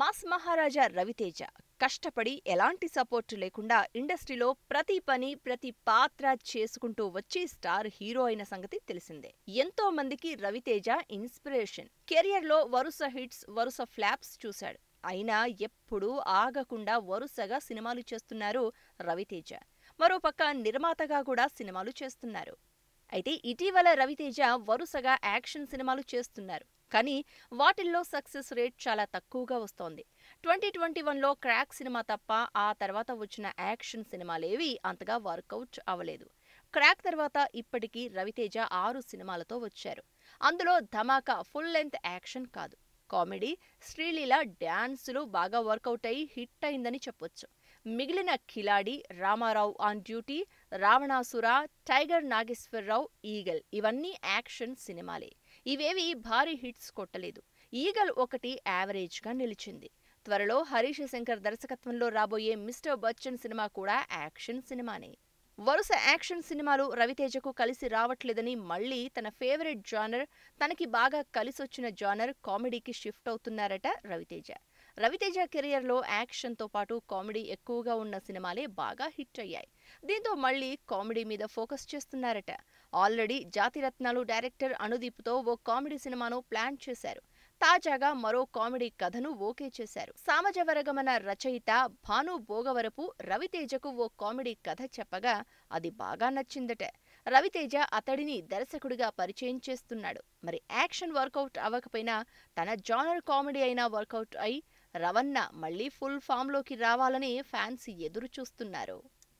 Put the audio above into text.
mass మహారాజా రవితేజ కష్టపడి ఎలాంటి support లేకుండా ఇండస్ట్రీలో ప్రతి పని ప్రతి పాత్ర చేసుకుంటూ వచ్చి స్టార్ హీరో అయిన సంగతి తెలిసిందే ఎంతో మందికి రవితేజ ఇన్స్పిరేషన్ లో వరుస హిట్స్ వరుస ఫ్లాప్స్ చూశాడు అయినా ఎప్పుడూ ఆగకుండా వరుసగా సినిమాలు చేస్తున్నారు రవితేజ మరోపక్క నిర్మాతగా కూడా సినిమాలు చేస్తున్నారు అయితే ఇటీవల రవితేజ వరుసగా యాక్షన్ సినిమాలు చేస్తున్నారు కానీ వాటిల్లో సక్సెస్ రేట్ చాలా తక్కువగా వస్తోంది ట్వంటీ ట్వంటీ వన్లో క్రాక్ సినిమా తప్ప ఆ తర్వాత వచ్చిన యాక్షన్ సినిమాలేవి అంతగా వర్కౌట్ అవ్వలేదు క్రాక్ తర్వాత ఇప్పటికీ రవితేజ ఆరు సినిమాలతో వచ్చారు అందులో ధమాకా ఫుల్ లెంత్ యాక్షన్ కాదు కామెడీ శ్రీలీల డ్యాన్సులు బాగా వర్కౌట్ అయ్యి హిట్ అయిందని చెప్పొచ్చు మిగిలిన Khiladi Ramarao on duty Ravanasura tiger Nageswararao eagle ఇవన్నీ యాక్షన్ సినిమాలే ఇవేవి భారీ హిట్స్ కొట్టలేదు ఈగల్ ఒకటి యావరేజ్గా నిలిచింది త్వరలో హరీష్ శంకర్ దర్శకత్వంలో రాబోయే మిస్టర్ బచ్చన్ సినిమా కూడా యాక్షన్ సినిమానే వరుస యాక్షన్ సినిమాలు రవితేజకు కలిసి రావట్లేదని మళ్ళీ తన ఫేవరెట్ జానర్ తనకి బాగా కలిసొచ్చిన జానర్ కామెడీకి షిఫ్ట్ అవుతున్నారట రవితేజ రవితేజ కెరియర్లో తో పాటు కామెడీ ఎక్కువగా ఉన్న సినిమాలే బాగా హిట్ అయ్యాయి దీంతో మళ్ళీ కామెడీ మీద ఫోకస్ చేస్తున్నారట ఆల్రెడీ జాతిరత్నాలు డైరెక్టర్ తో ఓ కామెడీ సినిమాను ప్లాన్ చేశారు తాజాగా మరో కామెడీ కథను ఓకే చేశారు సామజవరగమన రచయిత భాను భోగవరపు రవితేజకు ఓ కామెడీ కథ చెప్పగా అది బాగా నచ్చిందట రవితేజ అతడిని దర్శకుడిగా పరిచయం చేస్తున్నాడు మరి యాక్షన్ వర్కౌట్ అవ్వకపోయినా తన జానర్ కామెడీ అయినా వర్కౌట్ అయి రవన్న మళ్లీ ఫుల్ ఫామ్లోకి రావాలని ఫ్యాన్స్ ఎదురు చూస్తున్నారు